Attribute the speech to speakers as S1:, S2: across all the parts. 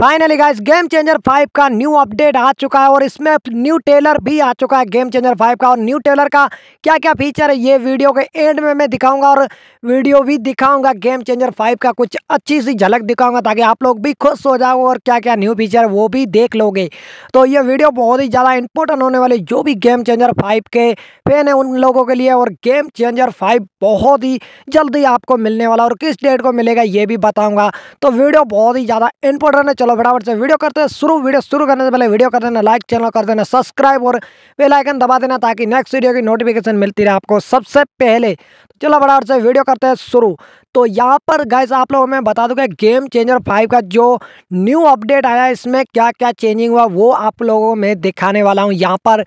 S1: finally guys game changer 5 का new update आ चुका है और इसमें न्यू टेलर भी आ चुका है गेम चेंजर 5 का और न्यू टेलर का क्या क्या फीचर है ये वीडियो के एंड में मैं दिखाऊंगा और वीडियो भी दिखाऊंगा गेम चेंजर 5 का कुछ अच्छी सी झलक दिखाऊंगा ताकि आप लोग भी खुश हो जाओ और क्या क्या न्यू फीचर है वो भी देख लोगे तो ये वीडियो बहुत ही ज़्यादा इंपॉर्टेंट होने वाली जो भी गेम चेंजर फाइव के फैन है उन लोगों के लिए और गेम चेंजर फाइव बहुत ही जल्दी आपको मिलने वाला और किस डेट को मिलेगा ये भी बताऊँगा तो वीडियो बहुत ही ज़्यादा इंपॉर्टेंट है चलो बराबर से वीडियो करते हैं शुरू वीडियो शुरू करने से पहले वीडियो कर देना लाइक चैनल कर देना सब्सक्राइब और बेल आइकन दबा देना ताकि नेक्स्ट वीडियो की नोटिफिकेशन मिलती रहे आपको सबसे पहले तो चलो बड़ा से वीडियो करते हैं शुरू तो यहाँ पर गैस आप लोगों में बता दूँगा गेम चेंजर फाइव का जो न्यू अपडेट आया इसमें क्या क्या चेंजिंग हुआ वो आप लोगों में दिखाने वाला हूँ यहाँ पर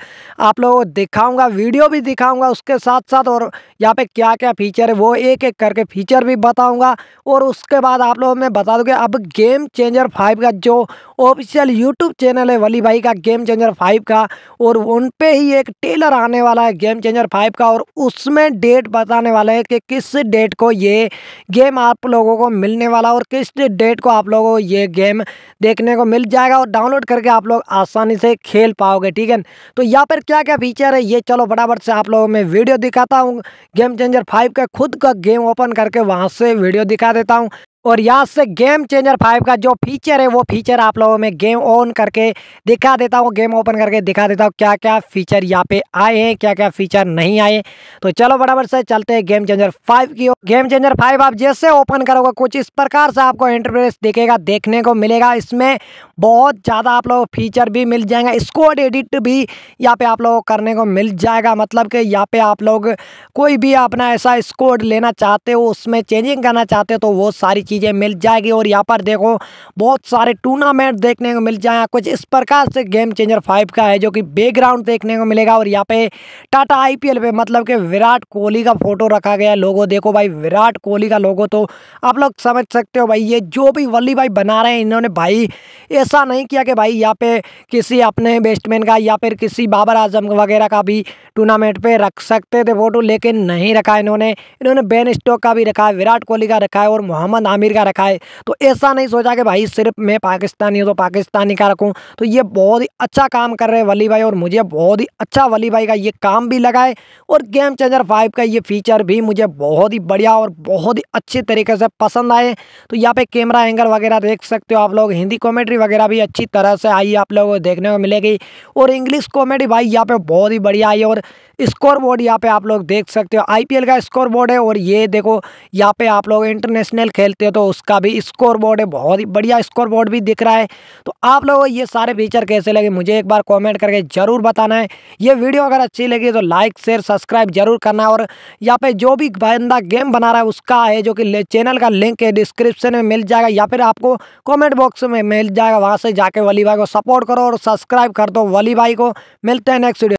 S1: आप लोगों को दिखाऊँगा वीडियो भी दिखाऊँगा उसके साथ साथ और यहाँ पर क्या क्या फीचर है वो एक एक करके फीचर भी बताऊँगा और उसके बाद आप लोगों में बता दूँगा अब गेम चेंजर फाइव का जो ऑफिशियल यूट्यूब चैनल है वली भाई का गेम चेंजर फाइव का और उन पर ही एक टेलर आने वाला है गेम चेंजर फाइव का और उसमें डेट बताने वाला है कि किस डेट को ये गेम आप लोगों को मिलने वाला और किस डेट को आप लोगों को ये गेम देखने को मिल जाएगा और डाउनलोड करके आप लोग आसानी से खेल पाओगे ठीक है तो यहाँ पर क्या क्या फीचर है ये चलो बराबर से आप लोगों में वीडियो दिखाता हूँ गेम चेंजर फाइव का खुद का गेम ओपन करके वहाँ से वीडियो दिखा देता हूँ और यहाँ से गेम चेंजर फाइव का जो फीचर है वो फीचर आप लोगों में गेम ऑन करके दिखा देता हूँ गेम ओपन करके दिखा देता हूँ क्या क्या फीचर यहाँ पे आए हैं क्या क्या फीचर नहीं आए तो चलो बराबर से चलते हैं गेम चेंजर फाइव की गेम चेंजर फाइव आप जैसे ओपन करोगे कुछ इस प्रकार से आपको इंटरप्रेस दिखेगा देखने को मिलेगा इसमें बहुत ज़्यादा आप लोगों फीचर भी मिल जाएंगे स्कोड एडिट भी यहाँ पे आप लोगों को करने को मिल जाएगा मतलब कि यहाँ पे आप लोग कोई भी अपना ऐसा स्कोड लेना चाहते हो उसमें चेंजिंग करना चाहते हो तो वो सारी चीज़ें मिल जाएगी और यहाँ पर देखो बहुत सारे टूर्नामेंट देखने को मिल जाए कुछ इस प्रकार से गेम चेंजर फाइव का है जो कि बैकग्राउंड देखने को मिलेगा और यहाँ पे टाटा आईपीएल पे मतलब कि विराट कोहली का फोटो रखा गया है लोगो देखो भाई विराट कोहली का लोगो तो आप लोग समझ सकते हो भाई ये जो भी वल्ली भाई बना रहे हैं इन्होंने भाई ऐसा नहीं किया कि भाई यहाँ पे किसी अपने बेस्टमैन का या फिर किसी बाबर आजम वगैरह का भी टूर्नामेंट पे रख सकते थे फोटो लेकिन नहीं रखा इन्होंने इन्होंने बेन स्टोक का भी रखा है विराट कोहली का रखा है और मोहम्मद आमिर अमीर का रखा है तो ऐसा नहीं सोचा कि भाई सिर्फ मैं पाकिस्तानी हूँ तो पाकिस्तानी का रखूँ तो ये बहुत ही अच्छा काम कर रहे हैं वली भाई और मुझे बहुत ही अच्छा वली भाई का ये काम भी लगा है और गेम चेंजर फाइव का ये फीचर भी मुझे बहुत ही बढ़िया और बहुत ही अच्छे तरीके से पसंद आए तो यहाँ पे कैमरा एंगल वगैरह देख सकते हो आप लोग हिंदी कॉमेडी वगैरह भी अच्छी तरह से आई आप लोगों को देखने को मिलेगी और इंग्लिश कॉमेडी भाई यहाँ पे बहुत ही बढ़िया आई और स्कोर बोर्ड यहाँ पे आप लोग देख सकते हो आईपीएल का स्कोर बोर्ड है और ये देखो यहाँ पे आप लोग इंटरनेशनल खेलते हो तो उसका भी स्कोर बोर्ड है बहुत ही बढ़िया स्कोर बोर्ड भी दिख रहा है तो आप लोगों को ये सारे फीचर कैसे लगे मुझे एक बार कॉमेंट करके ज़रूर बताना है ये वीडियो अगर अच्छी लगी तो लाइक शेयर सब्सक्राइब जरूर करना और यहाँ पर जो भी बंदा गेम बना रहा है उसका है जो कि चैनल का लिंक है डिस्क्रिप्शन में मिल जाएगा या फिर आपको कॉमेंट बॉक्स में मिल जाएगा वहाँ से जाके वली भाई को सपोर्ट करो और सब्सक्राइब कर दो वली भाई को मिलते हैं नेक्स्ट वीडियो